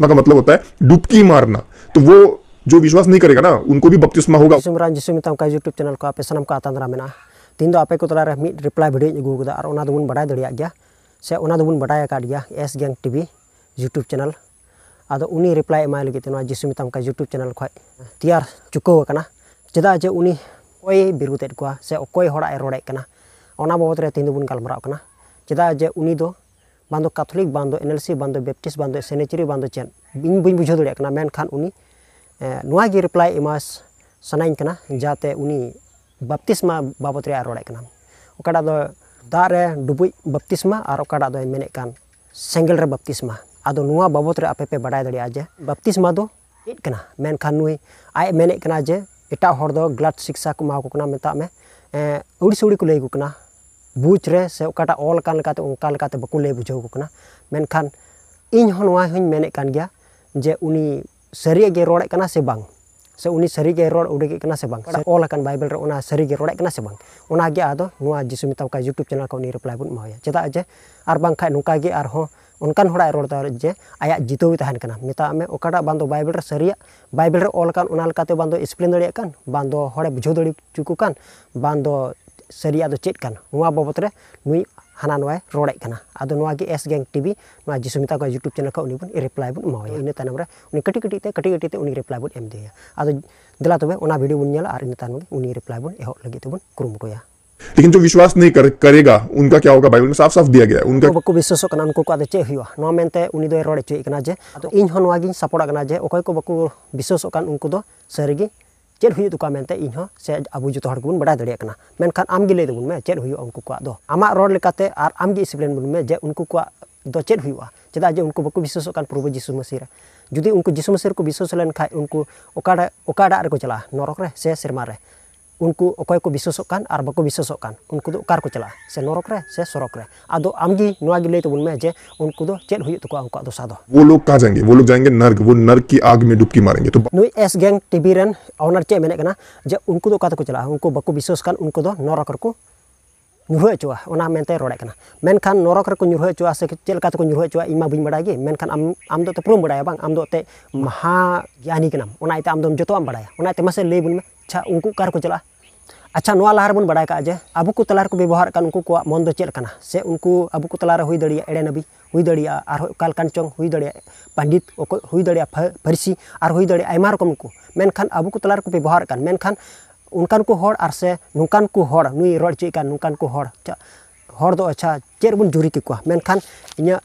का मतलब होता है डुबकी मारना तो वो जो विश्वास नहीं करेगा ना उनको भी बपतिस्मा होगा सिमरान जिसु मिता उनका यूट्यूब चैनल को आप सनम का में मेना तीन दो आपे को तला मी रिप्लाई भिडियो अगू कदा और ओना बुन बड़ा दड़िया गया से ओना दोन बड़ा का गया S gang TV YouTube channel अब उनी रिप्लाई एमाय लगे ते जिसु मिता उनका यूट्यूब चैनल खय तैयार चुको चेदा जे उनी कोई बिरुतेद से कोई होड़ा रोड़े कना बाबत तीन दोन गलमराव कना चदा जे उनी बंदो कैथोलिक बंदो एनएलसी बंदो बेप्टिस्ट बंदो सेनेचुरी बंदो चेन इन बुन बुझे दौड़ना मेनखान उनकी रिप्लाई एमा सना जाते बप्तिसमा बाबद रोड़ना अकाटा दो दागे डुबुज बप्तिसमा और अकाटा दो मेने सेंगल बप्तिसमा अब बाबद आपेपे बड़ा दाड़ जे बप्तिसमा दो इतना मेनखान नु आज मेने जे एट ग्लाड शिक्षा को मावक मेता में उड़ी उड़ी को लैक ᱵᱩᱡᱽ ᱨᱮ ᱥᱮ ᱚᱠᱟᱴᱟᱜ ᱚᱞ ᱠᱟᱱ ᱞᱮᱠᱟᱛᱮ ᱚᱱᱠᱟ ᱞᱮᱠᱟᱛᱮ ᱵᱟᱠᱚ ᱞᱟᱹᱭ ᱵᱩᱡᱷᱟᱹᱣ ᱠᱚ ᱠᱟᱱᱟ ᱢᱮᱱᱠᱷᱟᱱ ᱤᱧ ᱦᱚᱸ ᱱᱚᱣᱟ ᱦᱚᱸᱧ ᱢᱮᱱᱮᱫ ᱠᱟᱱ ᱜᱮᱭᱟ ᱡᱮ ᱩᱱᱤ ᱥᱟᱹᱨᱤᱭᱟᱜ ᱜᱮ ᱨᱚᱲᱮᱫ ᱠᱟᱱᱟ ᱥᱮ ᱵᱟᱝ ᱥᱮ ᱩᱱᱤ ᱥᱟᱹᱨᱤᱜᱮ ᱨᱚᱲ ᱩᱰᱩᱠᱮᱫ ᱠᱟᱱᱟ ᱥᱮ ᱵᱟᱝ ᱥᱮ ᱚᱞ ᱟᱠᱟᱱ ᱵᱟᱭᱵᱮᱞ ᱨᱮ ᱚᱱᱟ ᱥᱟᱹᱨᱤᱜᱮ ᱨᱚᱲᱮᱫ ᱠᱟᱱᱟ ᱥᱮ ᱵᱟᱝ ᱚᱱᱟᱜᱮ ᱟᱫᱚ ᱱᱚᱣᱟ ᱡᱤᱥᱩ ᱢᱮᱛᱟᱢ ᱠᱟᱱ ᱤᱭᱩᱴᱩᱵᱽ ᱪᱮᱱᱮᱞ ᱠᱷᱚᱱ ᱩᱱᱤ ᱨᱤᱯᱞᱟᱭ ᱵᱚᱱ ᱮᱢᱟᱣᱟᱭᱟ ᱪᱮᱫᱟᱜ ᱡᱮ ᱟᱨ ᱵᱟᱝᱠᱷᱟᱱ ᱱᱚᱝᱠᱟᱜᱮ ᱟᱨᱦᱚᱸ ᱚᱱᱠᱟᱱ ᱦᱚᱲᱟᱜ ᱨᱚᱲ ᱫᱚ ᱡᱮ ᱟᱭᱟᱜ ᱡᱤᱛᱟᱹᱣ ᱛᱟᱦᱮᱱ ᱠᱟᱱᱟ ᱢᱮᱛᱟᱜ ᱢᱮ ᱚᱠᱟᱴᱟᱜ ᱵᱟᱝ ᱫᱚ ᱵᱟᱭᱵᱮᱞ ᱨᱮ ᱥᱟᱹᱨᱤᱭᱟᱜ ᱵᱟᱭᱵᱮᱞ ᱨᱮ ᱚᱞ ᱟᱠᱟᱱ ᱚᱱᱟ ᱞᱮᱠᱟᱛᱮ ᱵᱟᱝ ᱫᱚ ᱮᱠᱥᱯᱞᱮᱱ ᱫᱟᱲᱮᱭᱟᱜ ᱠᱟᱱ ᱵᱟᱝ ᱫᱚ ᱦᱚᱲᱮ ᱵᱩᱡᱷᱟᱹᱣ ᱫᱟᱲᱮ ᱦᱚᱪᱚ ᱠᱚ ᱠᱟᱱ ᱵᱟᱝ ᱫᱚ सरिया चेकना बाबद नई हाँ नए रोड़ना एस गैंग टी जिसमिता यूट्यूब चैनल का रिप्लाई बोवा इन तमामी कटी कटे कटे रिप्लाई बोन दे दिला तब भिडियो बोल और इन तमामी रिप्लाई बोन एह कमुटो लेकिन जो विश्वास नहीं कर, करेगा उनका क्या होगा बाइबल में साफ साफ दिया गया उनका बको विश्वास करना दो रोड चे इकना इन हो नवा गिन सपोर्ट को विश्वास करना ᱪᱮᱫ ᱦᱩᱭᱩᱜ ᱛᱟᱠᱚᱣᱟ ᱢᱮᱱᱛᱮ ᱤᱧᱦᱚᱸ ᱥᱮ ᱟᱵᱚ ᱡᱚᱛᱚ ᱦᱚᱲ ᱜᱮᱵᱚᱱ ᱵᱟᱰᱟᱭ ᱫᱟᱲᱮᱭᱟᱜ ᱠᱟᱱᱟ ᱢᱮᱱᱠᱷᱟᱱ ᱟᱢᱜᱮ ᱞᱟᱹᱭ ᱛᱟᱵᱚᱱ ᱢᱮ ᱪᱮᱫ ᱦᱩᱭᱩᱜᱼᱟ ᱩᱱᱠᱩ ᱠᱚᱣᱟᱜ ᱫᱚ ᱟᱢᱟᱜ ᱨᱚᱲ ᱞᱮᱠᱟᱛᱮ ᱟᱨ ᱟᱢᱜᱮ ᱮᱠᱥᱯᱞᱮᱱ ᱵᱚᱱ ᱢᱮ ᱡᱮ ᱩᱱᱠᱩ ᱠᱚᱣᱟᱜ ᱫᱚ ᱪᱮᱫ ᱦᱩᱭᱩᱜᱼᱟ ᱪᱮᱫᱟᱜ ᱡᱮ ᱩᱱᱠᱩ ᱵᱟᱠᱚ ᱵᱤᱥᱥᱟᱥᱚᱜ ᱠᱟᱱ ᱯᱨᱚᱵᱷᱩ ᱡᱤᱥᱩ ᱢᱟᱥᱤ ᱨᱮ ᱡᱩᱫᱤ ᱩᱱᱠᱩ ᱡᱤᱥᱩ ᱢᱟᱥᱤ ᱨᱮᱠᱚ ᱵᱤᱥᱥᱟᱥ ᱞᱮᱱᱠᱷᱟᱱ ᱩᱱᱠᱩ ᱚᱠᱟᱴᱟᱜ ᱚᱠᱟᱴᱟᱜ ᱨᱮᱠᱚ ᱪᱟᱞᱟᱜᱼᱟ ᱱᱚᱨᱚᱠ ᱨᱮ ᱥᱮ ᱥᱮᱨᱢᱟ ᱨᱮ ᱩᱱᱠᱩ ᱚᱠᱚᱭ ᱠᱚ ᱵᱤᱥᱥᱟᱥᱚᱜ ᱠᱟᱱ ᱟᱨ ᱵᱟᱠᱚ ᱵᱤᱥᱥᱟᱥᱚᱜ ᱠᱟᱱ ᱩᱱᱠᱩ ᱫᱚ ᱚᱠᱟ ᱨᱮᱠᱚ ᱪᱟᱞᱟᱜᱼᱟ ᱥᱮ ᱱᱚᱨᱚᱠ ᱨᱮ ᱥᱮ ᱥᱚᱨᱚᱠ ᱨᱮ ᱟᱫᱚ ᱟᱢᱜᱮ ᱱᱚᱣᱟ ᱜᱮ ᱞᱟᱹᱭ ᱛᱟᱵᱚᱱ ᱢᱮ ᱡᱮ ᱩᱱᱠᱩ ᱫᱚ ᱪᱮᱫ ᱦᱩᱭᱩᱜ ᱛᱟᱠᱚᱣᱟ ᱩᱱᱠᱩᱣᱟᱜ ᱫᱚᱥᱟ ᱫᱚ वो लोग कहाँ जाएंगे वो लोग जाएंगे नर्क वो नर्क की आग में डुबकी मारेंगे तो ᱱᱩᱭ ᱮᱥ ᱜᱮᱝ ᱴᱤᱵᱷᱤ ᱨᱮᱱ ᱚᱱᱟᱨ ᱪᱮᱫ ᱢᱮᱱᱮᱫ ᱠᱟᱱᱟ ᱡᱮ ᱩᱱᱠᱩ ᱫᱚ ᱚᱠᱟ ᱛᱮᱠᱚ ᱪᱟᱞᱟᱜᱼᱟ ᱩᱱᱠᱩ ᱵᱟᱠᱚ ᱵᱤᱥᱥᱟᱥ ᱠᱟᱱ ᱩᱱᱠᱩ ᱫᱚ ᱱᱚᱨᱚᱠ ᱨᱮᱠᱚ ᱧᱩᱨᱦᱟᱹ ᱦᱚᱪᱚᱜᱼᱟ ᱚᱱᱟ ᱢᱮᱱᱛᱮ ᱨᱚᱲᱮᱫ ᱠᱟᱱᱟ ᱢᱮᱱᱠᱷᱟᱱ ᱱᱚᱨᱚᱠ ᱨᱮᱠᱚ ᱧᱩᱨᱦᱟᱹ ᱦᱚᱪᱚᱜᱼᱟ ᱥᱮ ᱪᱮᱫ ᱞᱮᱠᱟ ᱛᱮᱠᱚ ᱧᱩᱨᱦᱟᱹ ᱦᱚᱪᱚᱜᱼᱟ ᱤᱧ ᱢᱟ ᱵᱟᱹᱧ ᱵᱟᱰᱟᱭ ᱜᱮ ᱢᱮᱱᱠᱷᱟᱱ ᱟᱢ ᱟᱢ ᱫᱚ ᱮᱱᱛᱮᱫ ᱯᱩᱨᱟᱹᱢ ᱵᱟᱰᱟᱭᱟ ᱵᱟᱝ ᱟᱢ ᱫᱚ ᱮᱱᱛᱮᱫ ᱢᱟᱦᱟ ᱜᱮᱭᱟᱱᱤ ᱠᱟᱱᱟᱢ ᱚᱱᱟᱛᱮ ᱟᱢ ᱫᱚᱢ ᱡᱚᱛᱚᱣᱟᱜ ᱮᱢ ᱵᱟᱰᱟᱭᱟ ᱚᱱᱟᱛᱮ ᱢᱟᱥᱮ ᱞᱟᱹᱭ ᱵᱚᱱ ᱢᱮ acha unku kar ko chala acha noa lahar bun badai ka aje abu ku talar ko bebohar kan unku ko mon do se unku abu ku talar hui dadi ede nabi hui dadi ar kal kan chong hui dadi pandit oko hui dadi parsi ar hui dadi aimar kom ku men khan abu ku kan men unkan ko hor ar se nunkan hor nui rol chi kan nunkan ko hor cha hor do acha cher bun juri ki ko men khan inya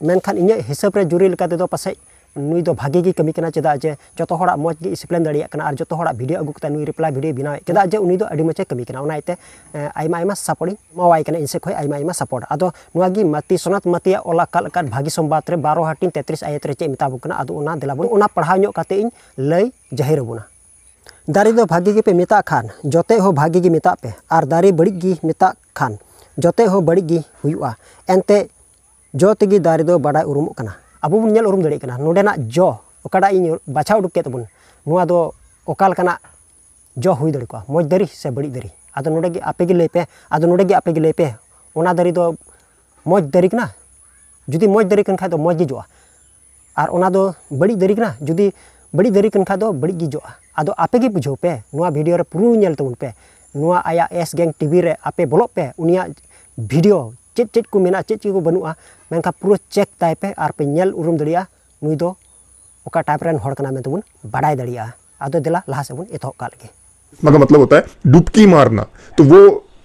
men khan inya hisab re juri lekate pasai ᱱᱩᱭᱛᱚ ভাᱜᱤᱜᱤ કમી કના ચદાય જે જતો હોરા મોજગી discipline દળિયા કના R જતો હોરા video અગુ કતા નુઈ રિપ્લા video બિનાય ચદાય જે ઉની તો અડી મચે કમી કના ઓનાયતે આયમા આયમા supporting મોવાય કના ઇસે કોઈ આયમા આયમા સપોર્ટ આતો નુઆગી મતિ સોનાત મતિયા ઓલા કલકન ભાગી સંબત રે 12 હાટીન 33 આયત રે ચે મિતાબુકના આતો ઉના દિલાબુ ઉના પઢાહ્યો કાતે ઇ લઈ જહેરબુના દારી તો ભાગીગી પે મિતા ખાન જોતે હો ભાગીગી મિતા પે આર દારી બડીગી મિતા ખાન જોતે હો બડીગી હુયા એંતે જોતેગી દારી તો બડા ઉરમુ કના अब उरुम दिना ना जो अटा बाछा उडुकबन जो हुई दड़ी को मज दारी से बड़ी दारी अद नोड़े आपे लैपे अद नोड़े आपे लैपे वना दारी तो मज दारी कना जुदी मज दारी कन मज गजा और बड़ी दारी कना जुदी बड़ी दारी कन बड़ी गजा अद आपे बुझौपे भिडियो पुरुपे आया एस गैंग टीवी आपे पे उन भिडियो चेक चेक को मेना चेक चेक बनू मनखा पूरा चेक तयपे और पेल उरूम दुई दोका टाइप रेनबून बाढ़ा दाड़ा अदा लहा से बन एतोबे मतलब होता है डुबकी मारना तो वो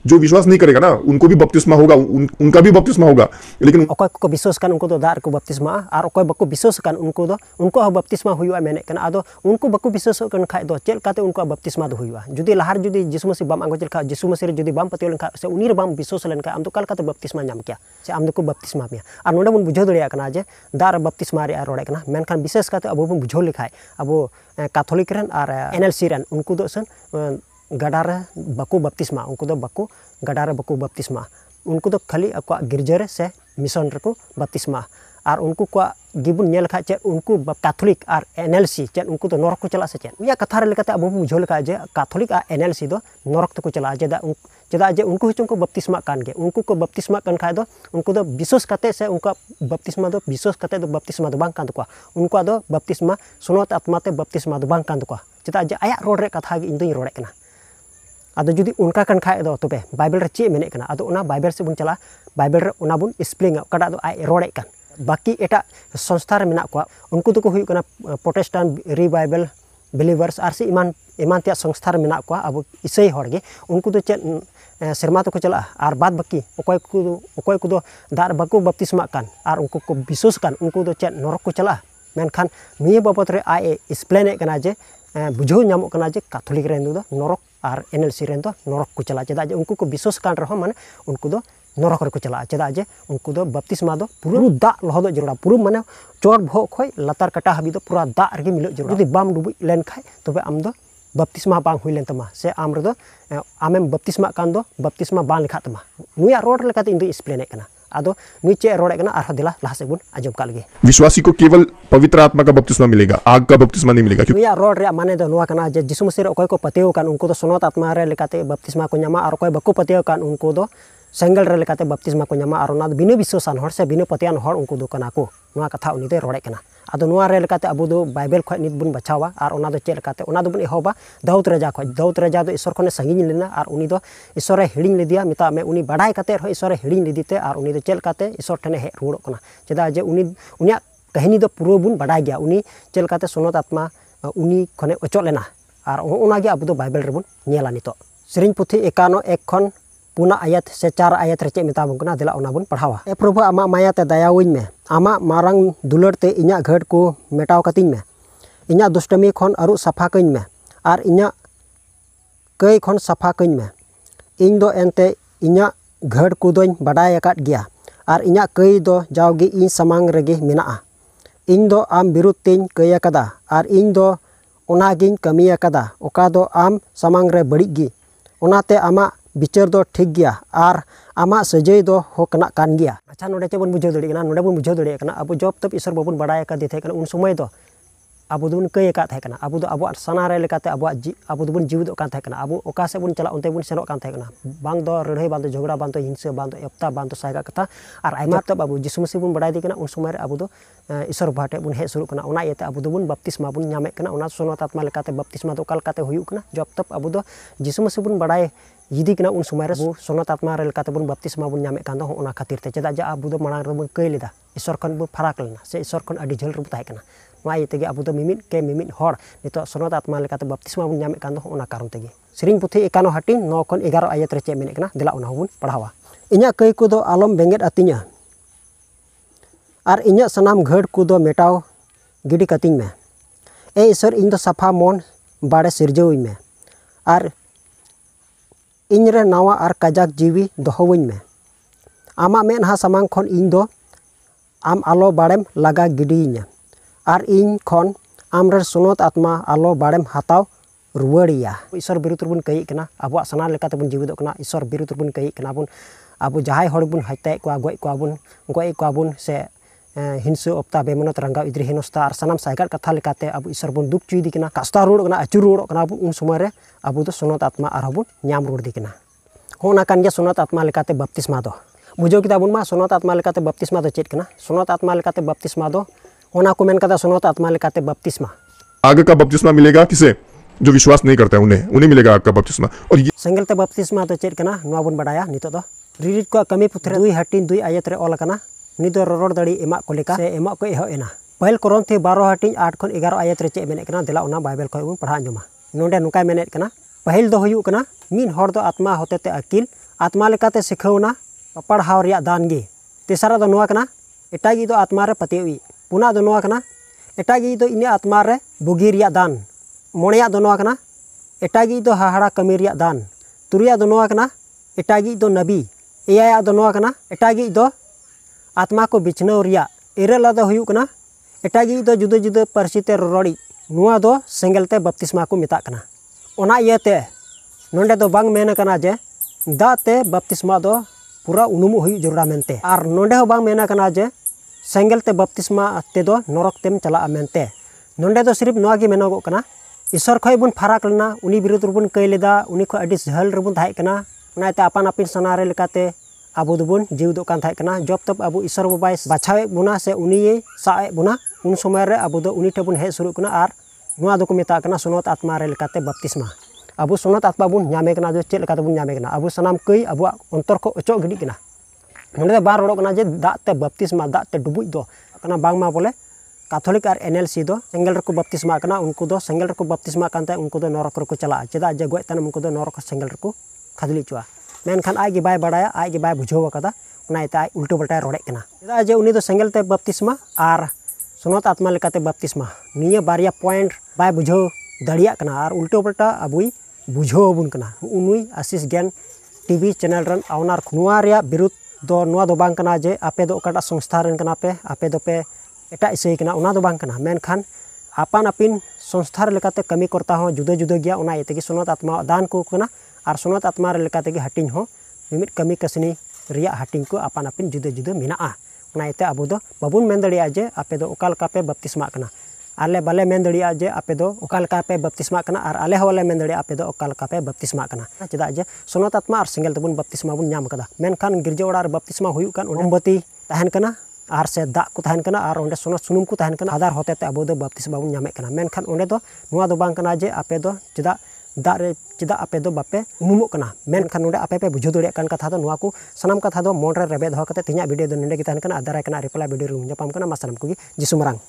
जो विश्वास नहीं करेगा ना उनको भी बपतिस्मा होगा उन, उनका भी बपतिस्मा होगा लेकिन को विश्वास कर उनको तो दार को बपतिस्मा और कोई बको विश्वास कर उनको तो उनको बपतिस्मा हुआ मेने कान आदो उनको बको विश्वास कान खाए तो चल काते उनको बपतिस्मा तो हुआ जुदी लाहार जुदी जिसु मसीह बम आगो चेल खा जिसु मसीह रे जुदी बाम पतियो लेन से उनी बम विश्वास लेन खा आम तो कल काते बपतिस्मा नाम किया से आम तो को बपतिस्मा में और नोडे बन बुझो दड़िया काना जे दार बपतिस्मा रे रोड़े काना मेनखान विशेष काते अब बन बुझो लिखाय अब कैथोलिक रन और एनएलसी रन उनको दो तो सन ᱜᱟᱰᱟ बाको ᱵᱟᱠᱚ उनको बाको ᱫᱚ ᱵᱟᱠᱚ ᱜᱟᱰᱟ उनको तो खाली आपको गिरजरे से मिशन को बत्तीसमा और उनको को गिबुन नेल खा चे उनको कैथोलिक और एनएलसी चे उनको तो नरक को चला से चे या कथा लेकाते अब बुझो लेका जे कैथोलिक और एनएलसी दो नरक तो को चला जे चेदा जे उनको हिचों को बत्तीसमा कान गे उनको को बत्तीसमा कान खाय दो उनको तो विशेष कते से उनका बत्तीसमा दो विशेष कते दो तो बत्तीसमा दो बांग कान दो उनको दो बत्तीसमा सुनोत आत्माते बत्तीसमा दो बांग कान दो चेदा जे आया रोड रे कथा इन दोई रोडे कना ᱟᱫᱚ ᱡᱩᱫᱤ ᱚᱱᱠᱟ ᱠᱟᱱ ᱠᱷᱟᱡ ᱫᱚ ᱛᱚᱵᱮ ᱵᱟᱭᱵᱮᱞ ᱨᱮ ᱪᱮᱫ ᱢᱮᱱᱮᱫ ᱠᱟᱱᱟ ᱟᱫᱚ ᱚᱱᱟ ᱵᱟᱭᱵᱮᱞ ᱥᱮᱫ ᱵᱚᱱ ᱪᱟᱞᱟᱜᱼᱟ बाकी एट संस्था में उनको तो हुई प्रोटेस्टान बिलीवर्स और से इमान इमान संस्था में को अब इसई हड़गे उनको तो चेक सेरमा तो चला और बाद बाकी अकोय को दार बाको बपतिस्मा और उनको को विश्वास उनको तो नरक को चला मेनखान निये बाबत रे एक्सप्लेन जे बुझे जे काथोलिक नरक और एन एल सी नरक को चला चेदा जे उनको को विश्वास रहा माने उनको दो नरक रे को चला चेदा जे उनको दो बपतिस्मा दो पुरु दा लहद जरूर पुरु माने चोर भो खय लतार काटा हबी पूरा दा रे मिलो जरूर यदि बाम डुबी लेन खाय तबे आम दो बपतिस्मा बा से आम रे दो आमेम बपतिस्मा कान दो तमा नुया रोड इन दो एक्सप्लेन आदो मुझ चे रोड़े करना दिला लहा से बुन आजम काल विश्वासी को केवल पवित्र आत्मा का बपतिस्मा मिलेगा आग का बपतिस्मा नहीं मिलेगा क्यों रोड माने जे जिसु मसीह उनको तो आत्मा रे लेकाते बपतिस्मा को ᱧᱟᱢᱟ ᱟᱨ ᱚᱠᱚᱭ सेंगल रेलते बपतीसमा को नाम और बिना विश्व से बिना पतियान उनको कथा उन रोड़े अब बैबल खुद नित बन बचावा और चलते बन एह दाउद राजा खुद दाउत राजा तो ईश्वर खुने संगी लेना और ईश्वर हिड़ी लिदिया मत में ईश्वर हिड़ी लिदीते और चलते ईश्वर ठेने हे रुड़ना चेदा जे उन कहनी तो पूरा बन बाढ़ गया चलते सुनत आत्मा उन्नी खने अचोलेना और हों बैबल रेबा नित सेरी पुथी एकानो एक खन पुना आयत से चार आयत रेचे मेता बन दिला ओना बन पढ़ावा ए प्रभु आम माया ते दयाविन में आमा मारंग दुलड़ ते घट को मेटाव कती में इना दुष्टमी खन अरु सफा कइन में और इना कई खन सफा कइन में इन दो एनते इना घट को दोन बडाय गया और इना कई दो जाओगे इन समांग रगे मेना इन दो आम तीन कई कदा और इन दो कमी दो आम रे बड़ी गी आमा विचार दो ठीक गया और आमा सजय दो हो गया अच्छा ना चेब बुझे बुझाव दड़ेकना बुझे बन अब जब तब ईश्वर बाबन बड़ाय का देथे उन समय दो अब दुन कई का थे अब अब सनारे अब अब दुन जीवित अब ओका से बन चला उनते बन सेनो कान थे झगड़ा बांग हिंसा बांग दो एप्ता बांग कथा और आइमा तब अब जिसु मसीह बन बड़ाय देकना उन समय अब ईश्वर बाटे बन हे शुरू करना उना येते अब दुन बपतिस्मा बन नामे करना उना सोनो आत्मा जब तब अब दो जिसु बन बड़ाय Jadi kena un sumare bu sono tatma rel kata bun baptis ma bun nyamek kanto ona katir te ceta ja abu do malang rebun da isor kon bu parakal na se isor kon adi jel rubutai kana ma ye tege abu do mimin ke mimin hor nito sono tatma rel kata baptis ma bun nyamek kanto ona karon tege sering putih ikano hati no kon egaro ayat rece menek na dela ona bun padawa inya kei kudo alom benget atinya ar inya sanam gher kudo metau gidi kating me e isor indo sapa mon bare sirjo ime ar inre nawa ar kajak jiwi dohowin me. Ama men ha samang kon indo am alo barem laga gidi nya. Ar in kon amre sunot atma alo barem hatau ruwariya. Isor biru turbun kai kena abu asana leka tebun jiwi do kena isor biru turbun kai kena pun abu jahai horibun haitai kua gue kua bun gue kua bun se हिंसो अपता बेमनत रंगा इद्री हेनस्ता और सामान सैगार कथा लेकाते अब ईश्वर बन दुख चुई दिकना कास्ता road अचू road अब उन समय अब तो आत्मा और बोम नाम रोड दिकना होना कान आत्मा लेकाते बपतिस्मा बुझे बुझो किदा आत्मा लेकाते बपतिस्मा चेकना चेत आत्मा लेकाते बपतिस्मा दो होना को मेन कदा आत्मा लेकाते बपतिस्मा आगे का बपतिस्मा मिलेगा किसे जो विश्वास नहीं करता है उन्हें उन्हें मिलेगा आपका का और ये संगल ते बपतिस्मा तो चेत कना बन बड़ा नित दो को कमी पुत्र दुई हटिन दुई आयत रे ओल कना को रोडेना पहल क्रम थी बारो हाटी आठ खन एगारो आयत चेना दिला बैबल खुद पढ़ा आजम नोडे नौकना पहल दो हो आत्मा हते अकिल आत्मा लेकर शिखवना दान गे तेसारा दो एटागी दो आत्मा रे पुना दो एटागी दो इन आत्मा रे बुगी दान मोड़ा दो एटागी दो हाहाड़ा कमी दान तुरैया दो एटागी दो नबी एयाया दो एटागी दो आत्मा को बिछनौ रिया इरल दो हुई जुदा जुदा पारसी ते रोड़ी नुआ दो सेंगल ते को मिता कना ओना येते बांग मेन जे दाते ते बपतिस्मा दो पूरा उनुमु हुई जरूरा मेनते आर नोंडे हो बांग मेन जे सेंगल ते बपतिस्मा ते दो नरक तेम चला मेनते नोंडे दो सिर्फ नुआ गे ईश्वर खो बन फारक लेना उनी विरुद्ध रबन कई उनी खय अडी जहल रबन थाय कना ᱚᱱᱟᱛᱮ ᱟᱯᱟᱱ ᱟᱹᱯᱤᱱ अब दोबन जीवद जब तब अब ईश्वर बाबा बाछावे बोना से उनिये साए बोना उन समय रे अब उनी ठेबन हे शुरू करना और ᱱᱚᱣᱟ ᱫᱚᱠᱚ ᱢᱮᱛᱟᱜ ᱠᱟᱱᱟ ᱥᱚᱱᱚᱛ ᱟᱛᱢᱟ ᱨᱮ ᱞᱮᱠᱟᱛᱮ ᱵᱟᱯᱛᱤᱥᱢᱟ ᱟᱵᱚ ᱥᱚᱱᱚᱛ ᱟᱛᱢᱟ ᱵᱚᱱ ᱧᱟᱢᱮ ᱠᱟᱱᱟ ᱡᱮ ᱪᱮᱫ ᱞᱮᱠᱟᱛᱮ ᱵᱚᱱ ᱧᱟᱢᱮ ᱠᱟᱱᱟ ᱟᱵᱚ ᱥᱟᱱᱟᱢ ᱠᱟᱹᱭ ᱟᱵᱚᱣᱟᱜ ᱚᱱᱛᱚᱨ ᱠᱚ ᱚᱪᱚᱜ ᱜᱤᱰᱤᱜ ᱠᱟᱱᱟ ᱱᱚᱰᱮ ᱫᱚ ᱵᱟᱝ ᱨᱚᱲᱚᱜ ᱠᱟᱱᱟ ᱡᱮ ᱫᱟᱜ ᱛᱮ ᱵᱟᱯᱛᱤᱥᱢᱟ ᱫᱟᱜ ᱛᱮ ᱰᱩᱵᱩᱡ ᱫᱚ ᱠᱟᱱᱟ ᱵᱟᱝᱢᱟ ᱵᱚᱞᱮ ᱠᱟᱛᱷᱚᱞᱤᱠ ᱟᱨ ᱮᱱᱮᱞᱥᱤ ᱫᱚ ᱥᱮᱸᱜᱮᱞ ᱨᱮᱠᱚ ᱵᱟᱯᱛᱤᱥᱢᱟ ᱠᱟᱱᱟ ᱩᱱᱠᱩ ᱫᱚ ᱥᱮᱸᱜᱮᱞ ᱨᱮᱠᱚ ᱵᱟᱯᱛᱤᱥᱢᱟ ᱠᱟᱱᱛᱮ ᱩᱱᱠᱩ ᱫᱚ ᱱᱚᱨᱚᱠ ᱨᱮᱠᱚ ᱪᱟᱞᱟᱜᱼᱟ ᱪᱮᱫᱟᱜ ᱡᱮ ᱜᱚᱡ ᱛᱟᱭᱱᱚᱢ ᱩᱱᱠᱩ ᱫᱚ ᱱᱚᱨᱚᱠ ᱥᱮᱸᱜᱮᱞ ᱨᱮᱠᱚ ᱠᱷᱟᱫᱞᱤ ᱦᱚᱪᱚᱜᱼᱟ मनखान आज बै बड़ा आज बै बुझे उल्टो पल्टा रोड़े जे उन सेंगलते बपतिसमा और सनत आत्मा बपतिसमा नहीं बारे पॉइंट बै बुझे दड़ियाँ और उल्टो पल्टा अबुई बुझे बन नई आशीष गैन टीवी चैनल विरुद्ध दो नुआ जे आपे दो कटा संस्था रन पे आपे दो पे एटा इसे कना उना आपिन संस्था कमी करता जुदा जुदा गया उना आत्मा दान को Arsunot atma relika tege hatin ho mimit kami kesini ria hatin ko apa napin jude jude mina a na abu do babun mendeli aje ape do ukal kape baptisma mak na ale bale mendeli aje ape do ukal kape baptisma mak na ar ale hawale mendeli ape do ukal kape baptisma mak na nah, cita aje sonot atma ar singel tebun baptis mak bun nyam kada Menkan kan gerja baptisma baptis kan ulam boti tahan kena ar se dak ku tahan kena ar onde sonot sunum ku tahan kena adar hotete abu do baptisma mak bun nyam kena Menkan kan onde do nuwa do bang kena aje ape do cita dak re cidak ape do bape umumuk kena men kan udah ape pe bujudu re kan kata nu aku sanam kata do monre rebe do kata tinya video do nende kita kan ada re kena reply video rumunya pam kena masalam kugi jisumarang